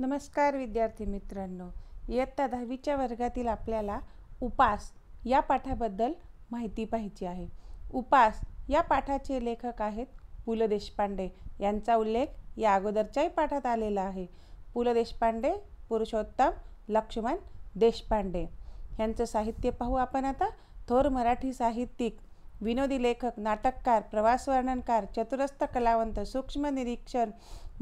नमस्कार विद्यार्थी मित्रांनो इयत्ता दहावीच्या वर्गातील आपल्याला उपास या पाठाबद्दल माहिती पाहिजे आहे उपास या पाठाचे लेखक आहेत पु ल देशपांडे यांचा उल्लेख या अगोदरच्याही पाठात आलेला आहे पु ल देशपांडे पुरुषोत्तम लक्ष्मण देशपांडे यांचं साहित्य पाहू आपण आता थोर मराठी साहित्यिक विनोदी लेखक नाटककार प्रवासवर्णनकार चतुरस्थ कलावंत सूक्ष्म निरीक्षण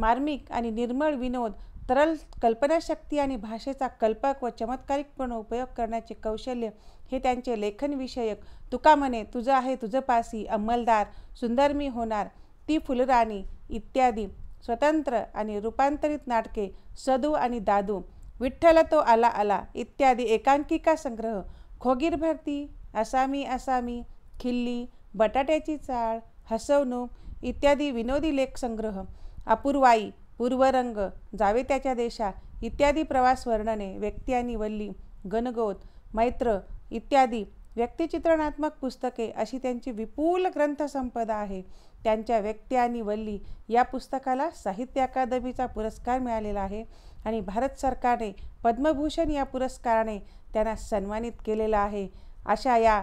मार्मिक आणि निर्मळ विनोद तरल कल्पनाशक्ती आणि भाषेचा कल्पक व चमत्कारिकपणे उपयोग करण्याचे कौशल्य हे त्यांचे लेखनविषयक तुका म्हणे तुझं आहे तुझं पासी अंमलदार सुंदर मी होणार ती फुलराणी इत्यादी स्वतंत्र आणि रूपांतरित नाटके सदू आणि दादू विठ्ठल तो आला आला इत्यादी एकांकिका संग्रह खोगीर भरती असामी असामी खिल्ली बटाट्याची चाळ हसवणूक इत्यादी विनोदी लेख संग्रह अपूर्वाई पूर्वरंग जावे त्याच्या देशा इत्यादी प्रवास वर्णने व्यक्ती आणि वल्ली गणगौत मैत्र इत्यादी व्यक्तिचित्रणात्मक पुस्तके अशी त्यांची विपुल ग्रंथसंपदा आहे त्यांच्या व्यक्ती आणि वल्ली या पुस्तकाला साहित्य अकादमीचा पुरस्कार मिळालेला आहे आणि भारत सरकारने पद्मभूषण या पुरस्काराने त्यांना सन्मानित केलेलं आहे अशा या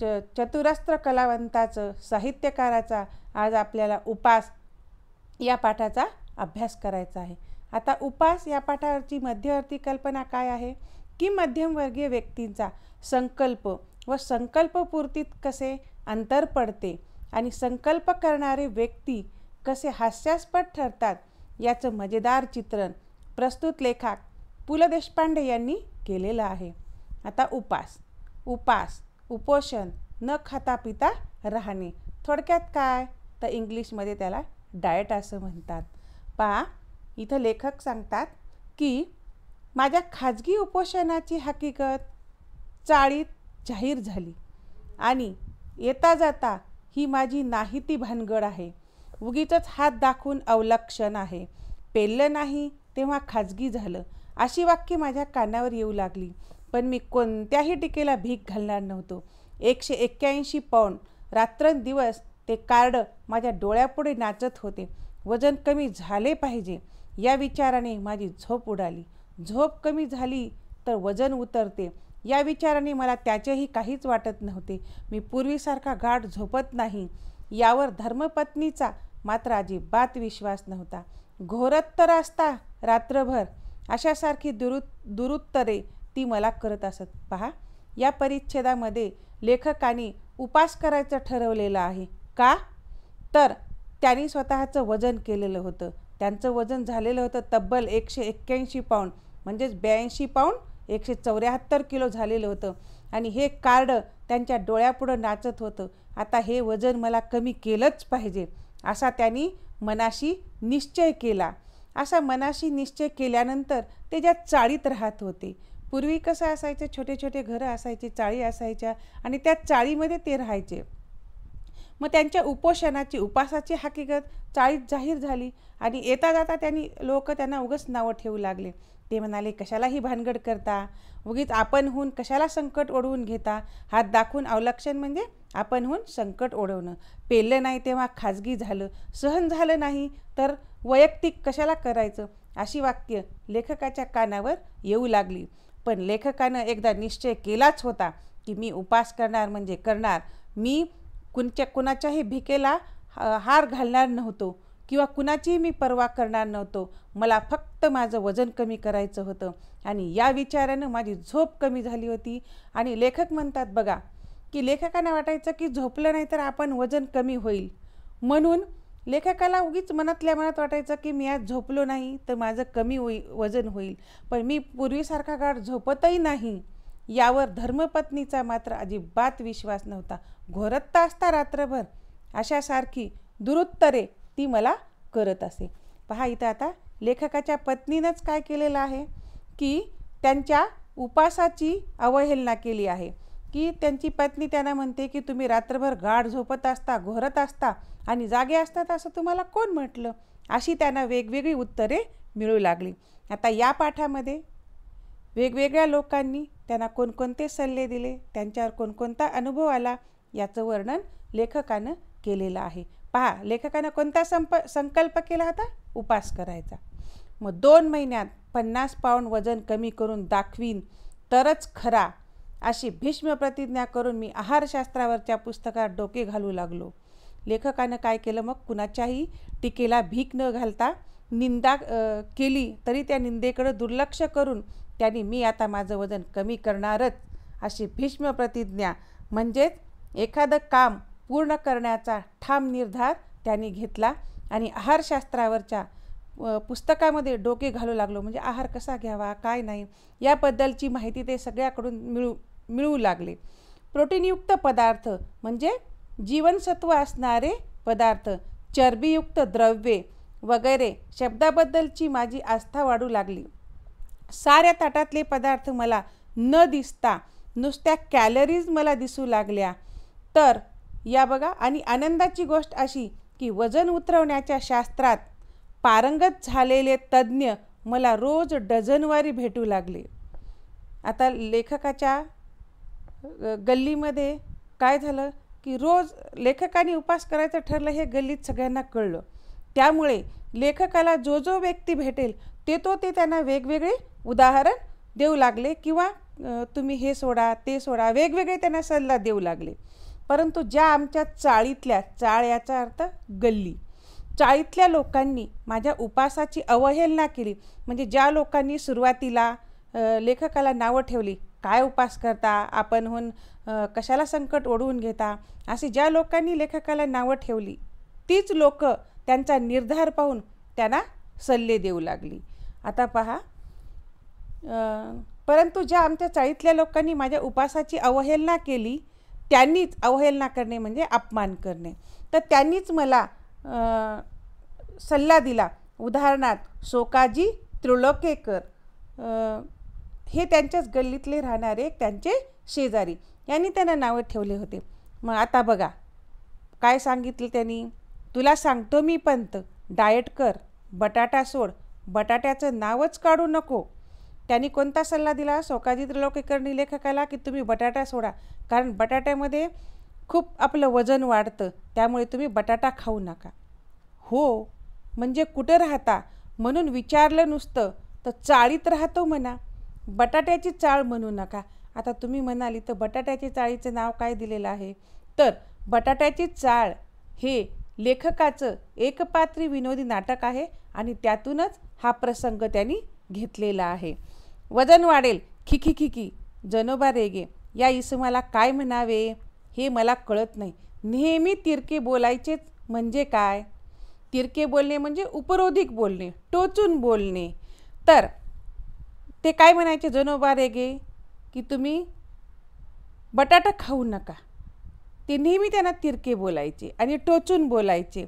च चतुरस्त्र कलावंताचं साहित्यकाराचा आज आपल्याला उपास या पाठाचा अभ्यास करायचा आहे आता उपास या पाठावरची मध्यवर्ती कल्पना काय आहे की मध्यमवर्गीय व्यक्तींचा संकल्प व संकल्पपूर्तीत कसे अंतर पडते आणि संकल्प करणारे व्यक्ती कसे हास्यास्पद ठरतात याचं मजेदार चित्रण प्रस्तुत लेखक पु ल देशपांडे यांनी केलेलं आहे आता उपास उपास उपोषण न खाता पिता राहणे थोडक्यात काय तर इंग्लिशमध्ये त्याला डाएट असं म्हणतात पहा इथं लेखक सांगतात की माझ्या खाजगी उपोषणाची हकीकत चाळीत जाहीर झाली आणि येता जाता ही माझी ती भानगड आहे उगीच हात दाखवून अवलक्षण आहे पेललं नाही तेव्हा खाजगी झालं अशी वाक्य माझ्या कानावर येऊ लागली पण मी कोणत्याही टीकेला भीक घालणार नव्हतो एकशे एक्क्याऐंशी पाऊंड रात्रंदिवस ते कार्ड माझ्या डोळ्यापुढे नाचत होते वजन कमी झाले पाहिजे या विचाराने माझी झोप उडाली झोप कमी झाली तर वजन उतरते या विचाराने मला त्याचेही काहीच वाटत नव्हते मी पूर्वीसारखा गाठ झोपत नाही यावर धर्मपत्नीचा मात्र अजिबात विश्वास नव्हता घोरत्तर असता रात्रभर अशासारखी दुरु दुरुत्तरे ती मला करत असत पहा या परिच्छेदामध्ये लेखकाने उपास करायचं ठरवलेलं आहे का तर त्यांनी स्वतःचं वजन केलेलं होतं त्यांचं वजन झालेलं होतं तब्बल एकशे एक्क्याऐंशी पाऊंड म्हणजेच ब्याऐंशी पाऊंड एकशे चौऱ्याहत्तर किलो झालेलं होतं आणि हे कार्ड त्यांच्या डोळ्यापुढं नाचत होतं आता हे वजन मला कमी केलंच पाहिजे असा त्यांनी मनाशी निश्चय केला असा मनाशी निश्चय केल्यानंतर ते ज्या चाळीत राहत होते पूर्वी कसं असायचं छोटे छोटे घरं असायचे चाळी असायच्या आणि त्या चाळीमध्ये ते राहायचे मग त्यांच्या उपोषणाची उपासाची हकीकत चाळीत जाहीर झाली आणि येता जाता त्यांनी लोक त्यांना उगस नावं ठेवू लागले ते म्हणाले कशालाही भानगड करता उगीच आपणहून कशाला संकट ओढवून घेता हात दाखवून अवलक्षण म्हणजे आपणहून संकट ओढवणं पेलं नाही तेव्हा खाजगी झालं सहन झालं नाही तर वैयक्तिक कशाला करायचं अशी वाक्य लेखकाच्या कानावर येऊ लागली पण लेखकानं एकदा निश्चय केलाच होता की मी उपास करणार म्हणजे करणार मी कुणच्या कुणाच्याही भिकेला हार घालणार नव्हतो किंवा कुणाचीही मी पर्वा करणार नव्हतो मला फक्त माझं वजन कमी करायचं होतं आणि या विचारानं माझी झोप कमी झाली होती आणि लेखक म्हणतात बघा की लेखकांना वाटायचं की झोपलं नाही तर आपण वजन कमी होईल म्हणून लेखकाला उगीच मनातल्या मनात वाटायचं की मी आज झोपलो नाही तर माझं कमी होई वजन होईल पण मी पूर्वीसारखा गाठ झोपतही नाही यावर धर्मपत्नीचा मात्र अजिबात विश्वास नव्हता घोरत्ता असता रात्रभर अशासारखी दुरुत्तरे ती मला करत असे पहा इथं आता लेखकाच्या पत्नीनंच काय केलेलं आहे की त्यांच्या उपासाची अवहेलना केली आहे की त्यांची पत्नी त्यांना म्हणते की तुम्ही रात्रभर गाढ झोपत असता घोरत असता आणि जागे असतात असं तुम्हाला कोण म्हटलं अशी त्यांना वेगवेगळी उत्तरे मिळू लागली आता या पाठामध्ये वेगवेगळ्या लोकांनी त्यांना कोणकोणते सल्ले दिले त्यांच्यावर कोणकोणता अनुभव आला याचं वर्णन लेखकानं केलेलं आहे पहा लेखकानं कोणता संप संकल्प केला होता उपास करायचा मग दोन महिन्यात पन्नास पाऊंड वजन कमी करून दाखवीन तरच खरा अशी भीष्म प्रतिज्ञा करून मी आहारशास्त्रावरच्या पुस्तकात डोके घालू लागलो लेखकानं काय केलं मग कुणाच्याही टीकेला भीक न घालता निंदा केली तरी त्या निंदेकडं दुर्लक्ष करून त्याने मी आता माझं वजन कमी करणारच अशी भीष्म प्रतिज्ञा म्हणजेच एखादं काम पूर्ण करण्याचा ठाम निर्धार त्यांनी घेतला आणि आहारशास्त्रावरच्या पुस्तकामध्ये डोके घालू लागलो म्हणजे आहार कसा घ्यावा काय नाही याबद्दलची माहिती ते सगळ्याकडून मिळू मिळू लागले प्रोटीनयुक्त पदार्थ म्हणजे जीवनसत्व असणारे पदार्थ चरबीयुक्त द्रव्ये वगैरे शब्दाबद्दलची माझी आस्था वाढू लागली साऱ्या ताटातले पदार्थ मला न दिसता नुसत्या कॅलरीज मला दिसू लागल्या तर या बघा आणि आनंदाची गोष्ट अशी की वजन उतरवण्याच्या शास्त्रात पारंगत झालेले तज्ज्ञ मला रोज डझनवारी भेटू लागले आता लेखकाच्या गल्लीमध्ये काय झालं की रोज लेखकाने उपास करायचं ठरलं हे गल्लीत सगळ्यांना कळलं त्यामुळे लेखकाला जो जो व्यक्ती भेटेल ते तो ते त्यांना वेगवेगळे उदाहरण देऊ लागले किंवा तुम्ही हे सोडा ते सोडा वेगवेगळे त्यांना सल्ला देऊ लागले परंतु ज्या आमच्या चाळीतल्या चाळ याचा अर्थ गल्ली चाळीतल्या लोकांनी माझ्या उपासाची अवहेलना केली म्हणजे ज्या लोकांनी सुरुवातीला लेखकाला नावं ठेवली काय उपास करता आपणहून कशाला संकट ओढवून घेता असे ज्या लोकांनी लेखकाला नावं ठेवली तीच लोकं त्यांचा निर्धार पाहून त्यांना सल्ले देऊ लागली आता पहा परंतु ज्या आमच्या चाळीतल्या लोकांनी माझ्या उपासाची अवहेलना केली त्यांनीच अवहेलना करणे म्हणजे अपमान करणे तर त्यांनीच मला सल्ला दिला उदाहरणार्थ शोकाजी त्रिलोकेकर हे त्यांच्याच गल्लीतले राहणारे त्यांचे शेजारी यांनी त्यांना नावं ठेवले होते मग आता बघा काय सांगितलं त्यांनी तुला सांगतो मी पंत डाएट कर बटाटा सोड बटाट्याचं नावच काढू नको त्यांनी कोणता सल्ला दिला सोकाजी त्रिलोकीकरणी लेखकाला की तुम्ही बटाटा सोडा कारण बटाट्यामध्ये खूप आपलं वजन वाढतं त्यामुळे तुम्ही बटाटा खाऊ नका हो म्हणजे कुठं राहता म्हणून विचारलं नुसतं तर चाळीत राहतो म्हणा बटाट्याची चाळ म्हणू नका आता तुम्ही म्हणाली तर बटाट्याच्या चाळीचं नाव काय दिलेलं आहे तर बटाट्याची चाळ हे लेखकाचं एकपात्री विनोदी नाटक आहे आणि त्यातूनच हा प्रसंग त्यांनी घेतलेला आहे वजन वाढेल खिखी खिकी जनोबा रेगे या इसमाला काय म्हणावे हे मला कळत नाही नेहमी तिरके बोलायचेच म्हणजे काय तिरके बोलणे म्हणजे उपरोधिक बोलणे टोचून बोलणे तर ते काय म्हणायचे जनोबा रेगे की तुम्ही बटाटा खाऊ नका ते नेहमी त्यांना तिरके बोलायचे आणि टोचून बोलायचे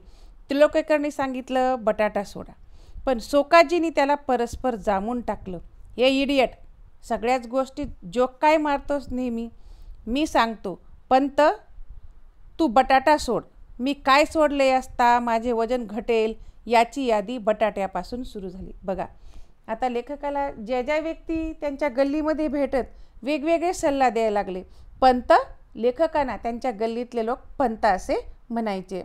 त्रिलोकेकरणी सांगितलं बटाटा सोडा पण सोकाजीनी त्याला परस्पर जामून टाकलं हे इडियट सगळ्याच गोष्टीत जोक काय मारतोस नेहमी मी सांगतो पंत तू बटाटा सोड मी काय सोडले असता माझे वजन घटेल याची यादी बटाट्यापासून सुरू झाली बघा आता लेखकाला ज्या ज्या व्यक्ती त्यांच्या गल्लीमध्ये भेटत वेगवेगळे सल्ला द्यायला लागले पंत लेखकांना त्यांच्या गल्लीतले लोक पंत असे म्हणायचे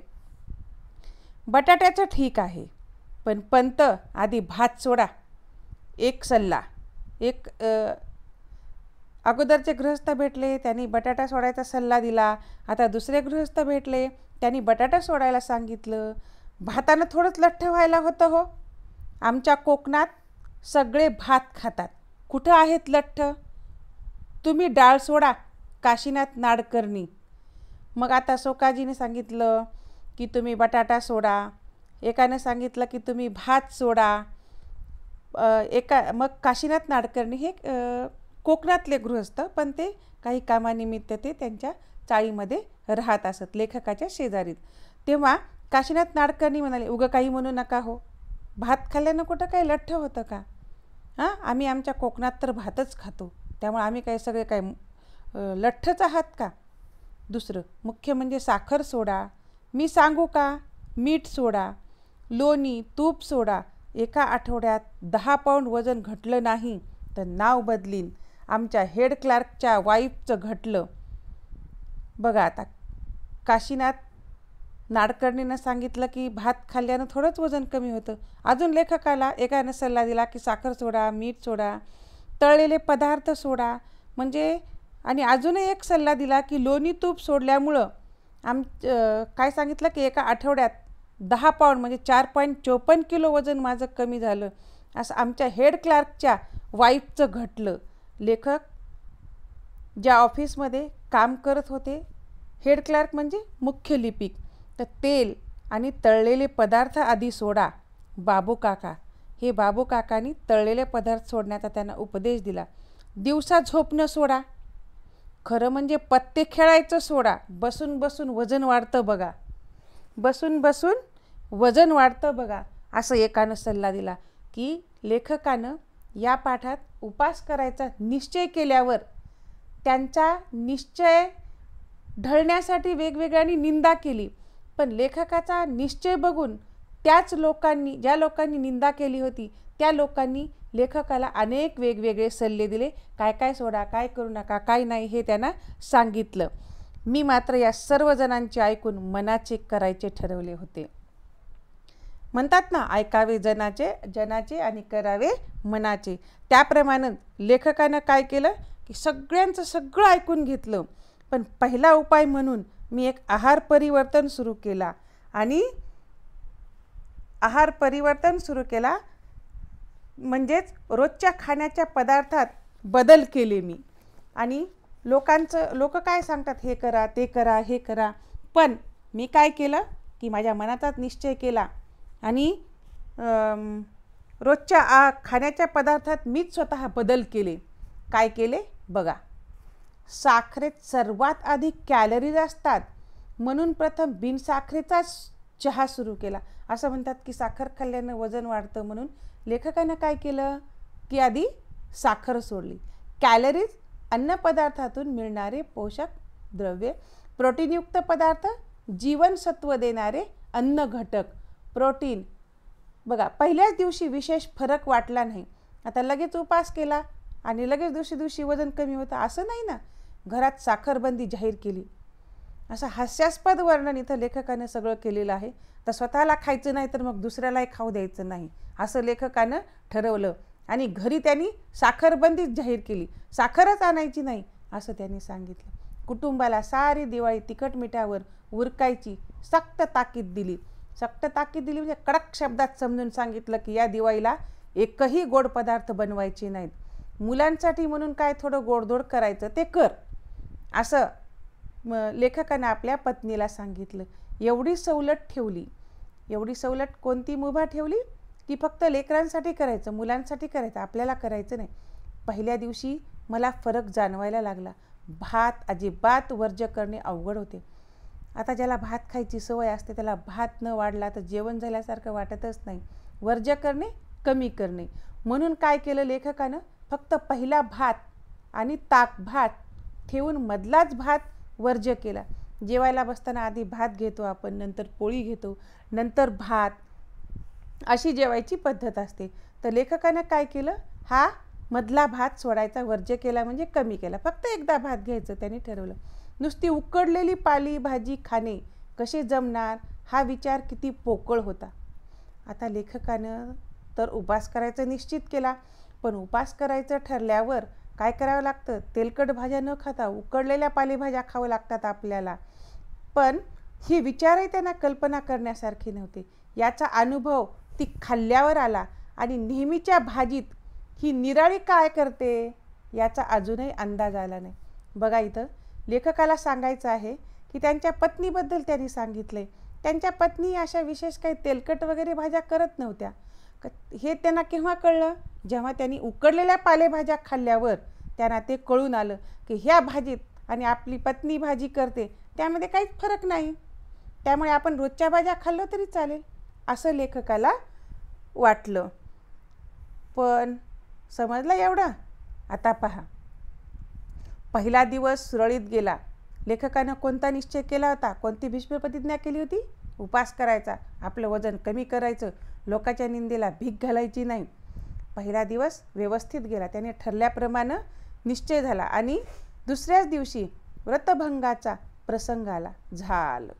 बटाट्याचं ठीक आहे पण पंत आधी भात सोडा एक सल्ला एक अगोदरचे गृहस्थ भेटले त्यांनी बटाटा सोडायचा सल्ला दिला आता दुसरे गृहस्थ भेटले त्यांनी बटाटा सोडायला सांगितलं भातानं थोडंच लठ्ठ व्हायला होतं हो आमच्या कोकणात सगळे भात खातात कुठं आहेत लठ्ठ तुम्ही डाळ सोडा काशीनाथ नाडकर्णी मग आता सोकाजीने सांगितलं की तुम्ही बटाटा सोडा एकाने सांगितलं की तुम्ही भात सोडा एका मग काशीनाथ नाडकर्णी हे कोकणातले गृहस्थ पण ते काही कामानिमित्त ते त्यांच्या चाळीमध्ये राहत असत लेखकाच्या शेजारीत तेव्हा काशीनाथ नाडकर्णी म्हणाले उगं काही म्हणू नका हो भात खाल्ल्यानं कुठं काही लठ्ठ होतं का हां आम्ही आमच्या कोकणात तर भातच खातो त्यामुळे आम्ही काय सगळे काय लठ्ठच आहात का दुसरं मुख्य म्हणजे साखर सोडा मी सांगू का मीठ सोडा लोणी तूप सोडा एका आठवड्यात दहा पाऊंड वजन घटलं नाही तर नाव बदलीन आमच्या हेड क्लार्कच्या वाईफचं घटलं बघा आता काशीनाथ नाडकर्णीनं सांगितलं की भात खाल्ल्यानं थोडंच वजन कमी होतं अजून लेखकाला एकानं सल्ला दिला की साखर सोडा मीठ सोडा तळलेले पदार्थ सोडा म्हणजे आणि अजूनही एक सल्ला दिला की लोणी तूप सोडल्यामुळं आम काय सांगितलं की एका आठवड्यात दहा पाऊंड म्हणजे चार पॉईंट चोपन्न किलो वजन माझं कमी झालं असं आमच्या हेड क्लार्कच्या वाईफचं घटलं लेखक ज्या ऑफिसमध्ये काम करत होते हेड क्लार्क म्हणजे मुख्य लिपिक तर तेल आणि तळलेले पदार्थ आधी सोडा बाबू काका हे बाबू काकानी तळलेले पदार्थ सोडण्याचा त्यांना उपदेश दिला दिवसा झोपणं सोडा खरं म्हणजे पत्ते खेळायचं सोडा बसून बसून वजन वाढतं बघा बसून बसून वजन वाढतं बघा असं एकानं सल्ला दिला की लेखकानं या पाठात उपास करायचा निश्चय केल्यावर त्यांचा निश्चय ढळण्यासाठी वेगवेगळ्यांनी निंदा केली पण लेखकाचा निश्चय बघून त्याच लोकांनी ज्या लोकांनी निंदा केली होती त्या लोकांनी लेखकाला अनेक वेगवेगळे सल्ले दिले काय काय सोडा काय करू नका काय नाही हे त्यांना सांगितलं मी मात्र या सर्वजणांचे ऐकून मनाचे करायचे ठरवले होते म्हणतात ना ऐकावे जनाचे जनाचे आणि करावे मनाचे त्याप्रमाणे लेखकानं काय केलं की सगळ्यांचं सगळं ऐकून घेतलं पण पहिला उपाय म्हणून मी एक आहार परिवर्तन सुरू केला आणि आहार परिवर्तन सुरू केला म्हणजेच रोजच्या खाण्याच्या पदार्थात बदल केले मी आणि लोकांचं लोक काय सांगतात हे करा ते करा हे करा पण मी काय केलं की माझ्या मनाचाच निश्चय केला आणि रोजच्या आ खाण्याच्या पदार्थात मीच स्वतः बदल केले काय केले बघा साखरेत सर्वात आधी कॅलरीज असतात म्हणून प्रथम बिनसाखरेचाच चहा सुरू केला असं म्हणतात की साखर खाल्ल्यानं वजन वाढतं म्हणून लेखकानं काय केलं की आधी साखर सोडली कॅलरीज अन्नपदार्थातून मिळणारे पोषक द्रव्ये प्रोटीनयुक्त पदार्थ जीवनसत्व देणारे अन्न घटक प्रोटीन बघा पहिल्याच दिवशी विशेष फरक वाटला नाही आता लगेच उपास केला आणि लगेच दिवशी दिवशी वजन कमी होतं असं नाही ना घरात साखरबंदी जाहीर केली असं हास्यास्पद वर्णन इथं लेखकानं सगळं केलेलं आहे तर स्वतःला खायचं नाही तर मग दुसऱ्यालाही खाऊ द्यायचं नाही असं लेखकानं ठरवलं आणि घरी त्यांनी साखरबंदीच जाहीर केली साखरच आणायची नाही असं त्यांनी सांगितलं कुटुंबाला सारी दिवाळी तिखट मिठावर उरकायची सक्त ताकीद दिली सक्त ताकीद दिली म्हणजे कडक शब्दात समजून सांगितलं की या दिवाळीला एकही गोड पदार्थ बनवायचे नाहीत मुलांसाठी म्हणून काय थोडं गोडधोड करायचं ते कर असं लेखकाने आपल्या पत्नीला सांगितलं एवढी सवलत ठेवली एवढी सवलत कोणती मुभा ठेवली की फक्त लेकरांसाठी करायचं मुलांसाठी करायचं आपल्याला करायचं नाही पहिल्या दिवशी मला फरक जाणवायला लागला भात अजिबात वर्ज्य करणे अवघड होते आता ज्याला भात खायची सवय असते त्याला भात न वाढला तर जेवण झाल्यासारखं वाटतच नाही वर्ज करणे कमी करणे म्हणून काय केलं लेखकानं फक्त पहिला भात आणि ताक भात ठेवून मधलाच भात वर्ज केला जेवायला बसताना आधी भात घेतो आपण नंतर पोळी घेतो नंतर भात अशी जेवायची पद्धत असते तर लेखकानं काय केलं हा मधला भात सोडायचा वर्ज केला म्हणजे कमी केला फक्त एकदा भात घ्यायचं त्याने ठरवलं नुसती उकडलेली पाली भाजी खाणे कसे जमणार हा विचार किती पोकळ होता आता लेखकानं तर उपास करायचं निश्चित केला पण उपास करायचं ठरल्यावर काय करावं लागतं तेलकट भाज्या न खाता उकडलेल्या पालेभाज्या खावं लागतात आपल्याला पण ही विचारही त्यांना कल्पना करण्यासारखी नव्हती याचा अनुभव ती खाल्ल्यावर आला आणि नेहमीच्या भाजीत ही निराळी काय करते याचा अजूनही अंदाज आला नाही बघा इथं लेखकाला सांगायचं आहे की त्यांच्या पत्नीबद्दल त्यांनी आहे त्यांच्या पत्नी अशा विशेष काही तेलकट वगैरे भाज्या करत नव्हत्या क हे त्यांना केव्हा कळलं जेव्हा त्यांनी उकडलेल्या पालेभाज्या खाल्ल्यावर त्यांना ते कळून आलं की ह्या भाजीत आणि आपली पत्नी भाजी करते त्यामध्ये काहीच फरक नाही त्यामुळे आपण रोजच्या भाज्या खाल्लो तरी चालेल असं लेखकाला वाटलं पण समजलं एवढं आता पहा पहिला दिवस सुरळीत गेला लेखकानं कोणता निश्चय केला होता कोणती भीष्म प्रतिज्ञा केली होती उपास करायचा आपलं वजन कमी करायचं लोकाच्या निंदेला भीक घालायची नाही पहिला दिवस व्यवस्थित गेला त्याने ठरल्याप्रमाणे निश्चय झाला आणि दुसऱ्याच दिवशी व्रतभंगाचा प्रसंग आला झालं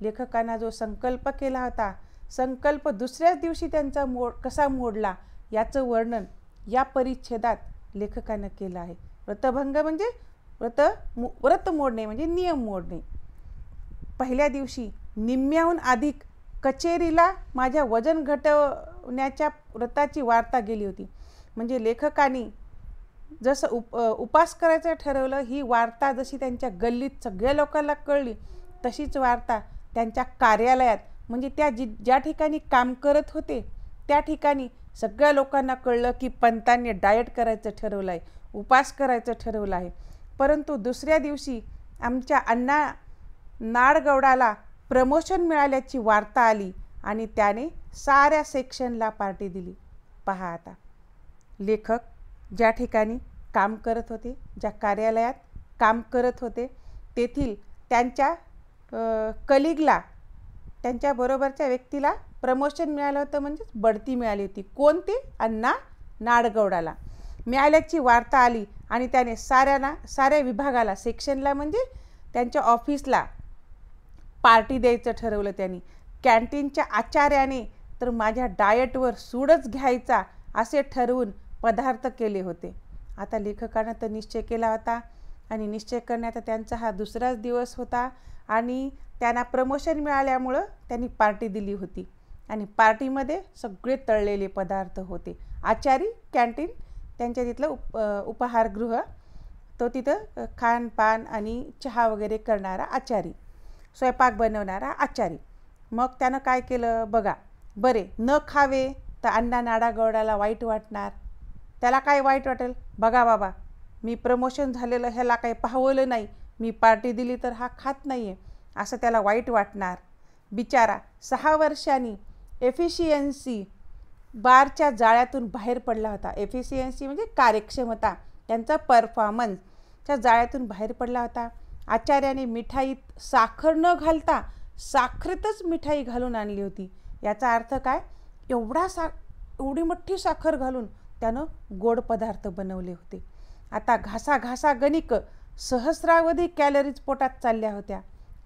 लेखकांना जो संकल्प केला होता संकल्प दुसऱ्याच दिवशी त्यांचा मोड कसा मोडला याचं वर्णन या परिच्छेदात लेखकानं केलं आहे व्रतभंग म्हणजे व्रत व्रत मोडणे म्हणजे नियम मोडणे पहिल्या दिवशी निम्म्याहून अधिक कचेरीला माझ्या वजन घटवण्याच्या व्रताची वार्ता गेली होती म्हणजे लेखकाने जसं उप उपास करायचं ठरवलं ही वार्ता जशी त्यांच्या गल्लीत सगळ्या लोकांना कळली तशीच वार्ता त्यांच्या कार्यालयात म्हणजे त्या जी ज्या ठिकाणी काम करत होते त्या ठिकाणी सगळ्या लोकांना कळलं की पंतांनी डाएट करायचं ठरवलं आहे उपास करायचं ठरवलं आहे परंतु दुसऱ्या दिवशी आमच्या अण्णा नाडगौडाला प्रमोशन मिळाल्याची वार्ता आली आणि त्याने साऱ्या सेक्शनला पार्टी दिली पहा आता लेखक ज्या ठिकाणी काम करत होते ज्या कार्यालयात काम करत होते तेथील त्यांच्या कलिगला त्यांच्याबरोबरच्या व्यक्तीला प्रमोशन मिळालं होतं म्हणजेच बढती मिळाली होती कोणती अण्णा नाडगौडाला मिळाल्याची वार्ता आली आणि त्याने साऱ्यांना साऱ्या विभागाला सेक्शनला म्हणजे त्यांच्या ऑफिसला पार्टी द्यायचं ठरवलं त्यांनी कॅन्टीनच्या आचार्याने तर माझ्या डाएटवर सूडच घ्यायचा असे ठरवून पदार्थ केले होते आता लेखकानं तर निश्चय केला होता आणि निश्चय करण्याचा त्यांचा हा दुसराच दिवस होता आणि त्यांना प्रमोशन मिळाल्यामुळं त्यांनी पार्टी दिली होती आणि पार्टीमध्ये सगळे तळलेले पदार्थ होते आचारी कॅन्टीन त्यांच्या तिथलं उप उपाहारगृह तो तिथं खानपान आणि चहा वगैरे करणारा आचारी स्वयंपाक बनवणारा आचारी मग त्यानं काय केलं बघा बरे न खावे तर अण्णा नाडागौडाला वाईट वाटणार त्याला काय वाईट वाटेल बघा बाबा मी प्रमोशन झालेलं ह्याला काही पाहवलं नाही मी पार्टी दिली तर हा खात नाही आहे असं त्याला वाईट वाटणार बिचारा सहा वर्षांनी एफिशियन्सी बारच्या जाळ्यातून बाहेर पडला होता एफिशियन्सी म्हणजे कार्यक्षमता त्यांचा परफॉर्मन्सच्या जाळ्यातून बाहेर पडला होता आचार्याने मिठाईत साखर न घालता साखरेतच मिठाई घालून आणली होती याचा अर्थ काय एवढा सा एवढी मोठी साखर घालून त्यानं गोड पदार्थ बनवले होते आता घासा घासा गणिक सहस्रावधी कॅलरीज पोटात चालल्या होत्या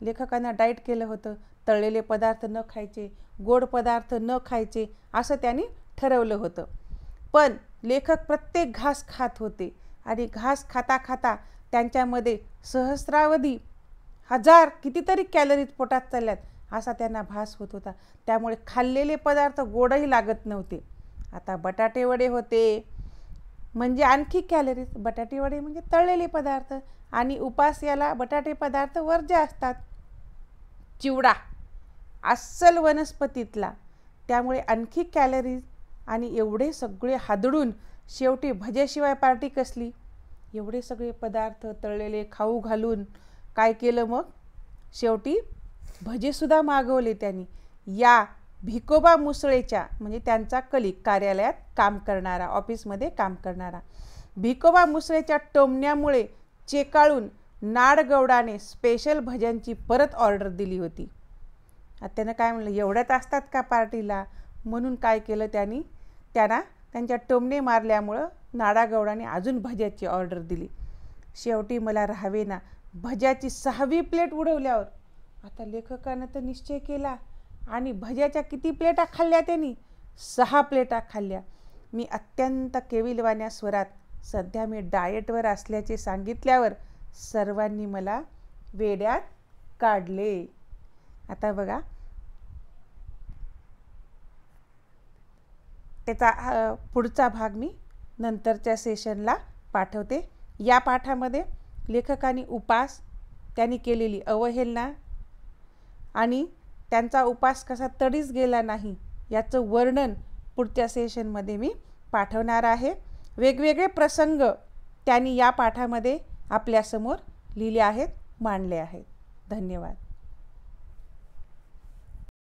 लेखकांना डाएट केलं होतं तळलेले पदार्थ न खायचे गोड पदार्थ न खायचे असं त्यांनी ठरवलं होतं पण लेखक प्रत्येक घास खात होते आणि घास खाता खाता त्यांच्यामध्ये सहस्रावधी हजार कितीतरी कॅलरीज पोटात चालल्यात असा त्यांना भास होत होता त्यामुळे खाल्लेले पदार्थ गोडही लागत नव्हते आता बटाटेवडे होते म्हणजे आणखी कॅलरीज बटाटेवडे म्हणजे तळलेले पदार्थ आणि उपास याला बटाटे पदार्थ वर्ज्य असतात चिवडा अस्सल वनस्पतीतला त्यामुळे आणखी कॅलरीज आणि एवढे सगळे हादडून शेवटी भजेशिवाय पार्टी कसली एवढे सगळे पदार्थ तळलेले खाऊ घालून काय केलं मग शेवटी भजेसुद्धा मागवले त्यांनी या भिकोबा मुसळेच्या म्हणजे त्यांचा कलिक कार्यालयात काम करणारा ऑफिसमध्ये काम करणारा भिकोबा मुसळेच्या टोमण्यामुळे चेकाळून नाडगौडाने स्पेशल भज्यांची परत ऑर्डर दिली होती आता त्यानं काय म्हणलं एवढ्यात असतात का पार्टीला म्हणून काय केलं त्यांनी त्यांना त्यांच्या टोमणे मारल्यामुळं नाडागौडाने अजून भज्याची ऑर्डर दिली शेवटी मला राहावे ना भज्याची सहावी प्लेट उडवल्यावर आता लेखकानं तर निश्चय केला आणि भज्याच्या किती प्लेटा खाल्ल्या त्यांनी सहा प्लेटा खाल्ल्या मी अत्यंत केविलवान्या स्वरात सध्या मी डाएटवर असल्याचे सांगितल्यावर सर्वांनी मला वेड्यात काढले आता बघा त्याचा पुढचा भाग मी नंतरच्या सेशनला पाठवते या पाठामध्ये लेखकाने उपास त्यांनी केलेली अवहेलना आणि त्यांचा उपास कसा तडीच गेला नाही याचं वर्णन पुढच्या सेशनमध्ये मी पाठवणार आहे वेगवेगळे प्रसंग त्यांनी या पाठामध्ये आपल्यासमोर लिहिले आहेत मांडले आहेत धन्यवाद